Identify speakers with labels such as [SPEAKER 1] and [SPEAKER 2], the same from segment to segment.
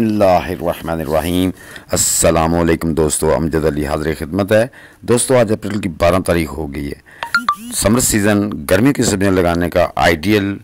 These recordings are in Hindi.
[SPEAKER 1] बसमिलीम अलकुम दोस्तों अमजद अली हाजिर खिदमत है दोस्तों आज अप्रैल की बारह तारीख हो गई है समर सीज़न गर्मी की सब्ज़ियाँ लगाने का आइडियल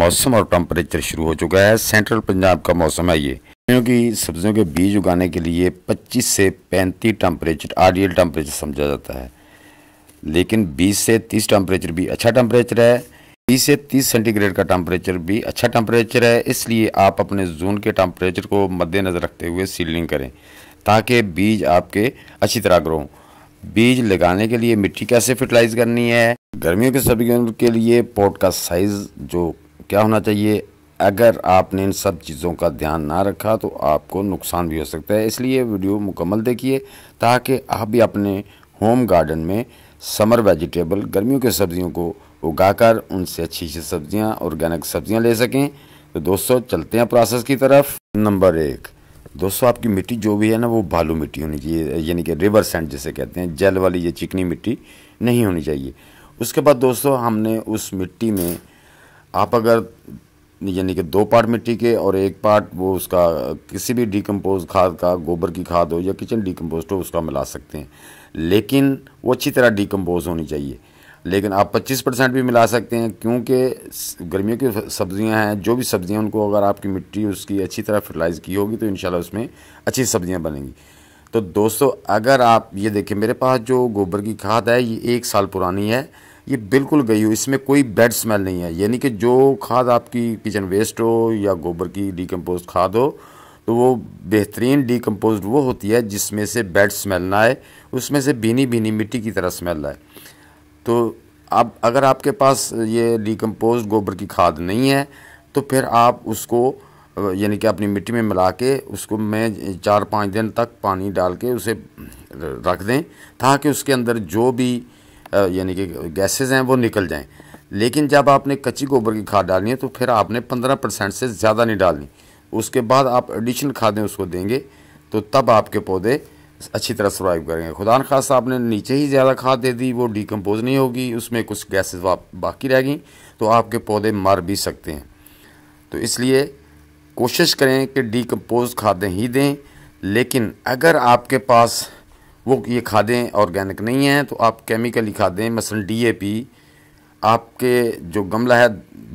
[SPEAKER 1] मौसम और टम्परेचर शुरू हो चुका है सेंट्रल पंजाब का मौसम है ये सब्जियों की सब्जियों के बीज उगाने के लिए 25 से 35 टम्परेचर आइडियल टम्परेचर समझा जाता है लेकिन बीस से तीस टम्परेचर भी अच्छा टम्परेचर है 20 से 30 सेंटीग्रेड का टेम्परेचर भी अच्छा टेम्परेचर है इसलिए आप अपने जोन के टेम्परेचर को मद्देनज़र रखते हुए सीलिंग करें ताकि बीज आपके अच्छी तरह ग्रो बीज लगाने के लिए मिट्टी कैसे फर्टिलाइज करनी है गर्मियों के सब्जियों के लिए पॉट का साइज़ जो क्या होना चाहिए अगर आपने इन सब चीज़ों का ध्यान ना रखा तो आपको नुकसान भी हो सकता है इसलिए वीडियो मुकम्मल देखिए ताकि आप भी अपने होम गार्डन में समर वेजिटेबल गर्मियों के सब्जियों को उगाकर उनसे अच्छी अच्छी सब्जियां ऑर्गेनिक सब्जियां ले सकें तो दोस्तों चलते हैं प्रोसेस की तरफ नंबर एक दोस्तों आपकी मिट्टी जो भी है ना वो बालू मिट्टी होनी चाहिए यानी कि रिवर सेंट जिसे कहते हैं जल वाली ये चिकनी मिट्टी नहीं होनी चाहिए उसके बाद दोस्तों हमने उस मिट्टी में आप अगर यानी कि दो पार्ट मिट्टी के और एक पार्ट वो उसका किसी भी डिकम्पोज खाद का गोबर की खाद हो या किचन डिकम्पोज हो उसका मिला सकते हैं लेकिन वो अच्छी तरह डिकम्पोज होनी चाहिए लेकिन आप 25 परसेंट भी मिला सकते हैं क्योंकि गर्मियों की सब्ज़ियां हैं जो भी सब्ज़ियां उनको अगर आपकी मिट्टी उसकी अच्छी तरह फर्टिलाइज़ की होगी तो इन उसमें अच्छी सब्ज़ियाँ बनेंगी तो दोस्तों अगर आप ये देखें मेरे पास जो गोबर की खाद है ये एक साल पुरानी है ये बिल्कुल गई हो इसमें कोई बैड स्मेल नहीं है यानी कि जो खाद आपकी किचन वेस्ट हो या गोबर की डिकम्पोज खाद हो तो वो बेहतरीन डिकम्पोज वो होती है जिसमें से बैड स्मेल ना आए उसमें से भीनी भीनी मिट्टी की तरह स्मेल आए तो अब अगर आपके पास ये डिकम्पोज गोबर की खाद नहीं है तो फिर आप उसको यानी कि अपनी मिट्टी में मिला के उसको मैं चार पाँच दिन तक पानी डाल के उसे रख दें ताकि उसके अंदर जो भी यानी कि गैसेज हैं वो निकल जाएं लेकिन जब आपने कच्ची गोबर की खाद डालनी है तो फिर आपने पंद्रह परसेंट से ज़्यादा नहीं डालनी उसके बाद आप एडिशनल खादें उसको देंगे तो तब आपके पौधे अच्छी तरह सर्वाइव करेंगे खुदा खास आपने नीचे ही ज़्यादा खाद दे दी वो डिकम्पोज नहीं होगी उसमें कुछ गैसेज बाकी रह गई तो आपके पौधे मर भी सकते हैं तो इसलिए कोशिश करें कि डिकम्पोज खादें ही दें लेकिन अगर आपके पास वो ये खादें ऑर्गेनिक नहीं हैं तो आप केमिकली खादें मसलन पी आपके जो गमला है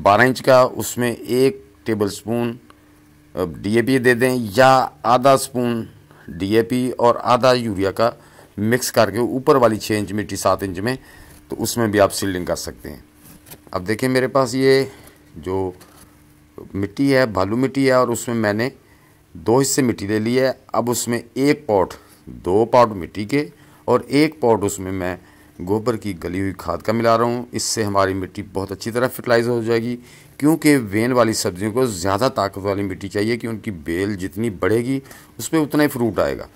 [SPEAKER 1] बारह इंच का उसमें एक टेबल स्पून डी दे दें या आधा स्पून डी और आधा यूरिया का मिक्स करके ऊपर वाली छः इंच मिट्टी सात इंच में तो उसमें भी आप सील्डिंग कर सकते हैं अब देखिए मेरे पास ये जो मिट्टी है भालू मिट्टी है और उसमें मैंने दो हिस्से मिट्टी ले ली है अब उसमें एक पॉट दो पॉट मिट्टी के और एक पॉट उसमें मैं गोबर की गली हुई खाद का मिला रहा हूँ इससे हमारी मिट्टी बहुत अच्छी तरह फर्टिलाइज हो जाएगी क्योंकि वेन वाली सब्जियों को ज़्यादा ताकत वाली मिट्टी चाहिए कि उनकी बेल जितनी बढ़ेगी उस पर उतना ही फ्रूट आएगा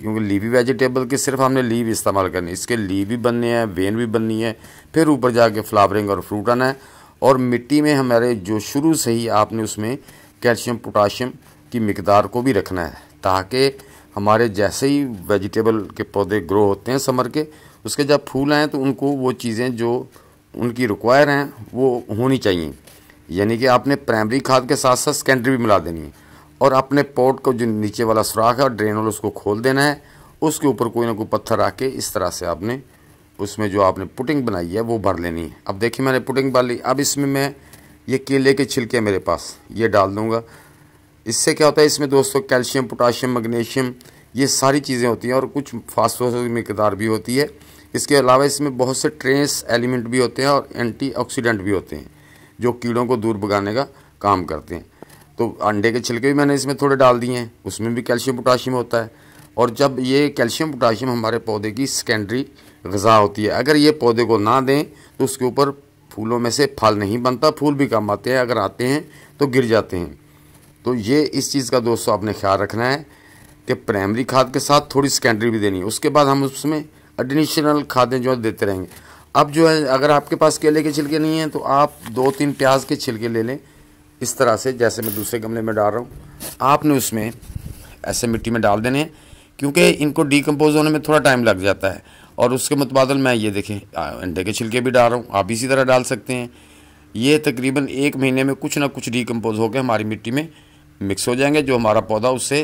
[SPEAKER 1] क्योंकि लीवी वेजिटेबल के सिर्फ हमने लीव इस्तेमाल करनी इसके लीव भी बनने हैं वेन भी बननी है फिर ऊपर जाके फ्लावरिंग और फ्रूट आना है और मिट्टी में हमारे जो शुरू से ही आपने उसमें कैल्शियम पोटाशियम की मकदार को भी रखना है ताकि हमारे जैसे ही वेजिटेबल के पौधे ग्रो होते हैं समर के उसके जब फूल आएँ तो उनको वो चीज़ें जो उनकी रिक्वायर हैं वो होनी चाहिए यानी कि आपने प्राइमरी खाद के साथ साथ सेकेंडरी भी मिला देनी है और अपने पॉट को जो नीचे वाला सुराख है और ड्रेन वाला उसको खोल देना है उसके ऊपर कोई ना कोई पत्थर रख के इस तरह से आपने उसमें जो आपने पुटिंग बनाई है वो भर लेनी है अब देखिए मैंने पुटिंग भर ली अब इसमें मैं ये केले के छिलके मेरे पास ये डाल दूँगा इससे क्या होता है इसमें दोस्तों कैल्शियम पोटाशियम मैग्नीशियम ये सारी चीज़ें होती हैं और कुछ फास्फोरस की मकदार भी होती है इसके अलावा इसमें बहुत से ट्रेस एलिमेंट भी होते हैं और एंटीऑक्सीडेंट भी होते हैं जो कीड़ों को दूर भगाने का काम करते हैं तो अंडे के छिलके भी मैंने इसमें थोड़े डाल दिए हैं उसमें भी कैल्शियम पोटाशियम होता है और जब ये कैल्शियम पोटाशियम हमारे पौधे की सेकेंडरी गज़ा होती है अगर ये पौधे को ना दें तो उसके ऊपर फूलों में से फल नहीं बनता फूल भी कम आते हैं अगर आते हैं तो गिर जाते हैं तो ये इस चीज़ का दोस्तों आपने ख्याल रखना है कि प्राइमरी खाद के साथ थोड़ी सेकेंडरी भी देनी है उसके बाद हम उसमें एडिशनल खादें जो है देते रहेंगे अब जो है अगर आपके पास केले के छिलके नहीं हैं तो आप दो तीन प्याज के छिलके ले लें इस तरह से जैसे मैं दूसरे गमले में डाल रहा हूँ आपने उसमें ऐसे मिट्टी में डाल देने क्योंकि इनको डिकम्पोज होने में थोड़ा टाइम लग जाता है और उसके मुतबादल मैं ये देखें अंडे के छिलके भी डाल रहा हूँ आप इसी तरह डाल सकते हैं ये तकरीबन एक महीने में कुछ ना कुछ डिकम्पोज होकर हमारी मिट्टी में मिक्स हो जाएंगे जो हमारा पौधा उससे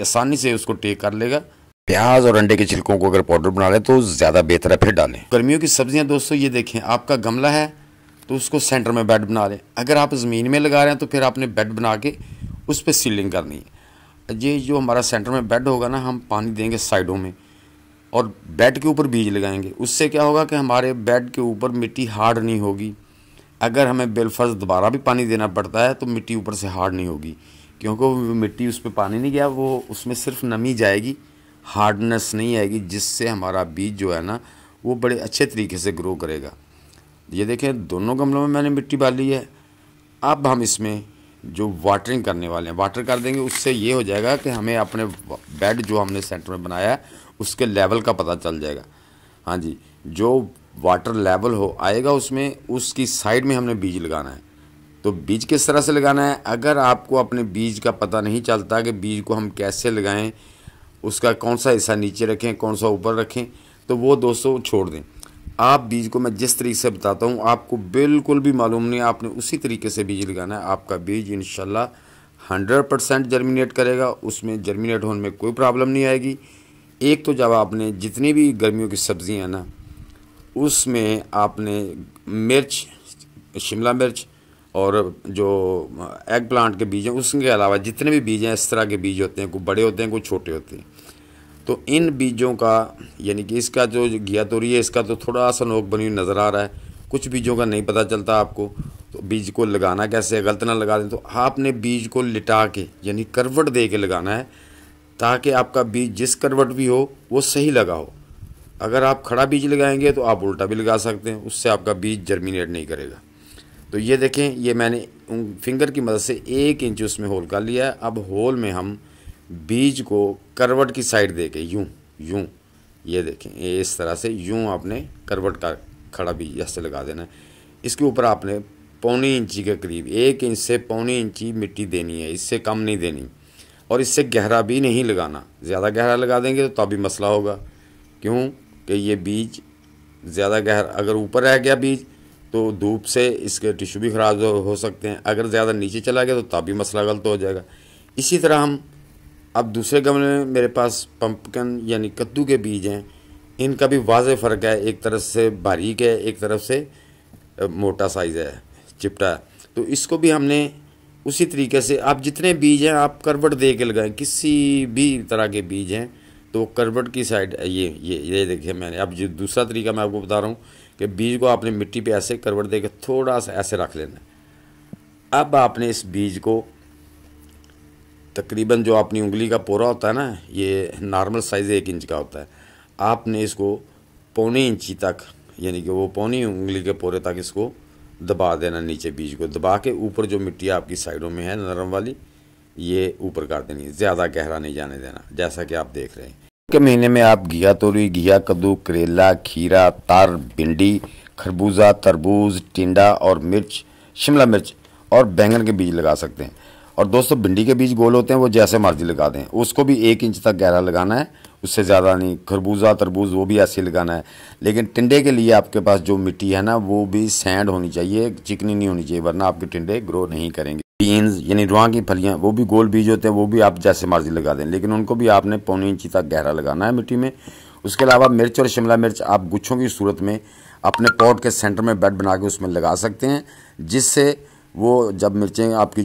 [SPEAKER 1] आसानी से उसको टेक कर लेगा प्याज और अंडे के छिलकों को अगर पाउडर बना लें तो ज़्यादा बेहतर है फिर डालें गर्मियों की सब्जियां दोस्तों ये देखें आपका गमला है तो उसको सेंटर में बेड बना लें अगर आप ज़मीन में लगा रहे हैं तो फिर आपने बेड बना के उस पर सीलिंग करनी है ये जो हमारा सेंटर में बेड होगा ना हम पानी देंगे साइडों में और बेड के ऊपर बीज लगाएंगे उससे क्या होगा कि हमारे बेड के ऊपर मिट्टी हार्ड नहीं होगी अगर हमें बेलफर्ज दोबारा भी पानी देना पड़ता है तो मिट्टी ऊपर से हार्ड नहीं होगी क्योंकि मिट्टी उस पर पानी नहीं गया वो उसमें सिर्फ नमी जाएगी हार्डनेस नहीं आएगी जिससे हमारा बीज जो है ना वो बड़े अच्छे तरीके से ग्रो करेगा ये देखें दोनों गमलों में मैंने मिट्टी डाली है अब हम इसमें जो वाटरिंग करने वाले हैं वाटर कर देंगे उससे ये हो जाएगा कि हमें अपने बेड जो हमने सेंटर में बनाया है उसके लेवल का पता चल जाएगा हाँ जी जो वाटर लेवल हो आएगा उसमें उसकी साइड में हमने बीज लगाना है तो बीज किस तरह से लगाना है अगर आपको अपने बीज का पता नहीं चलता कि बीज को हम कैसे लगाएं उसका कौन सा हिस्सा नीचे रखें कौन सा ऊपर रखें तो वो दोस्तों छोड़ दें आप बीज को मैं जिस तरीके से बताता हूँ आपको बिल्कुल भी मालूम नहीं आपने उसी तरीके से बीज लगाना है आपका बीज इन हंड्रेड परसेंट जर्मिनेट करेगा उसमें जर्मिनेट होने में कोई प्रॉब्लम नहीं आएगी एक तो जब आपने जितनी भी गर्मियों की सब्ज़ियाँ ना उसमें आपने मिर्च शिमला मिर्च और जो एग प्लांट के बीज हैं उसके अलावा जितने भी बीज हैं इस तरह के बीज होते हैं कोई बड़े होते हैं कोई छोटे होते हैं तो इन बीजों का यानी कि इसका जो घिया तोरी है इसका तो थोड़ा सा नोक बनी हुई नज़र आ रहा है कुछ बीजों का नहीं पता चलता आपको तो बीज को लगाना कैसे गलत ना लगा दें तो आपने बीज को लिटा के यानी करवट दे के लगाना है ताकि आपका बीज जिस करवट भी हो वो सही लगा हो अगर आप खड़ा बीज लगाएंगे तो आप उल्टा भी लगा सकते हैं उससे आपका बीज जर्मिनेट नहीं करेगा तो ये देखें ये मैंने फिंगर की मदद से एक इंच उसमें होल कर लिया है अब होल में हम बीज को करवट की साइड देखें यूं यूं ये देखें ये इस तरह से यूं आपने करवट का खड़ा भी यहाँ से लगा देना इसके ऊपर आपने पौनी इंची के करीब एक इंच से पौनी इंची मिट्टी देनी है इससे कम नहीं देनी और इससे गहरा भी नहीं लगाना ज़्यादा गहरा लगा देंगे तो तभी मसला होगा क्यों कि ये बीज ज़्यादा गहरा अगर ऊपर रह गया बीज तो धूप से इसके टिश्यू भी ख़राब हो सकते हैं अगर ज़्यादा नीचे चला गया तो तब भी मसला गलत हो जाएगा इसी तरह हम अब दूसरे गमले में मेरे पास पम्पकन यानी कद्दू के बीज हैं इनका भी वाज फ़र्क है एक तरफ से बारीक है एक तरफ से मोटा साइज़ है चिपटा तो इसको भी हमने उसी तरीके से आप जितने बीज हैं आप करवट दे के लगाएं किसी भी तरह के बीज हैं तो करवट की साइड ये ये ये देखिए मैंने अब जो दूसरा तरीका मैं आपको बता रहा हूँ कि बीज को आपने मिट्टी पे ऐसे करवट दे के थोड़ा सा ऐसे रख लेना अब आपने इस बीज को तकरीबन जो अपनी उंगली का पोरा होता है ना ये नॉर्मल साइज़ एक इंच का होता है आपने इसको पौने इंची तक यानी कि वो पौनी उंगली के पोरे तक इसको दबा देना नीचे बीज को दबा के ऊपर जो मिट्टी आपकी साइडों में है नरम वाली ये ऊपर कर देनी ज़्यादा गहरा नहीं जाने देना जैसा कि आप देख रहे हैं के महीने में आप घिया तोरी घिया कद्दू करेला खीरा तार भिंडी खरबूजा तरबूज टिंडा और मिर्च शिमला मिर्च और बैंगन के बीज लगा सकते हैं और दोस्तों भिंडी के बीज गोल होते हैं वो जैसे मर्जी लगा दें उसको भी एक इंच तक गहरा लगाना है उससे ज़्यादा नहीं खरबूजा तरबूज वो भी ऐसे लगाना है लेकिन टिंडे के लिए आपके पास जो मिट्टी है ना वो भी सैंड होनी चाहिए चिकनी नहीं होनी चाहिए वरना आपके टिंडे ग्रो नहीं करेंगे बीन्स यानी रुआ की फलियाँ वो भी गोल बीज होते हैं वो भी आप जैसे मर्जी लगा दें लेकिन उनको भी आपने पौनी इंची तक गहरा लगाना है मिट्टी में उसके अलावा मिर्च और शिमला मिर्च आप गुच्छों की सूरत में अपने पॉट के सेंटर में बेड बना के उसमें लगा सकते हैं जिससे वो जब मिर्चें आपकी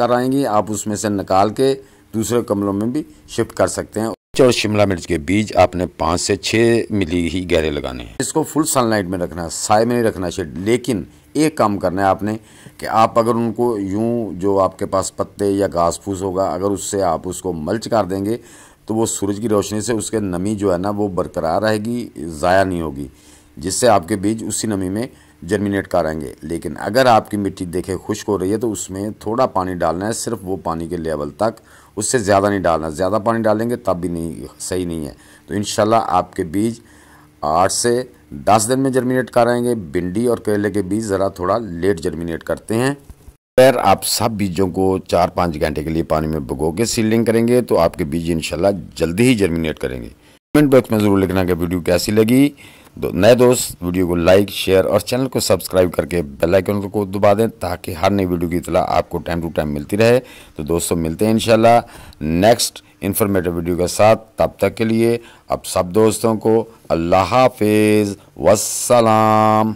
[SPEAKER 1] कर आएंगी आप उसमें से निकाल के दूसरे कमलों में भी शिफ्ट कर सकते हैं और शिमला मिर्च के बीज आपने पाँच से छः मिली ही गहरे लगाने हैं इसको फुल सनलाइट में रखना है साय में नहीं रखना शेड लेकिन एक काम करना है आपने कि आप अगर उनको यूं जो आपके पास पत्ते या घास फूस होगा अगर उससे आप उसको मल्च कर देंगे तो वो सूरज की रोशनी से उसके नमी जो है ना वो बरकरार रहेगी ज़ाया नहीं होगी जिससे आपके बीज उसी नमी में जर्मिनेट कराएंगे लेकिन अगर आपकी मिट्टी देखे खुश्क हो रही है तो उसमें थोड़ा पानी डालना है सिर्फ वो पानी के लेवल तक उससे ज़्यादा नहीं डालना ज़्यादा पानी डालेंगे तब भी नहीं सही नहीं है तो इन आपके बीज आठ से दस दिन में जर्मिनेट कराएंगे भिंडी और केले के बीज ज़रा थोड़ा लेट जर्मिनेट करते हैं अगर आप सब बीजों को चार पाँच घंटे के लिए पानी में भुगो के सीलिंग करेंगे तो आपके बीज इंशाल्लाह जल्दी ही जर्मिनेट करेंगे कमेंट बॉक्स में ज़रूर लिखना कि वीडियो कैसी लगी दो तो नए दोस्त वीडियो को लाइक शेयर और चैनल को सब्सक्राइब करके बेल आइकन को दबा दें ताकि हर नई वीडियो की इतला आपको टाइम टू टाइम मिलती रहे तो दोस्तों मिलते हैं इंशाल्लाह नेक्स्ट इन्फॉर्मेटिव वीडियो के साथ तब तक के लिए अब सब दोस्तों को अल्लाह हाफिज़ वसलाम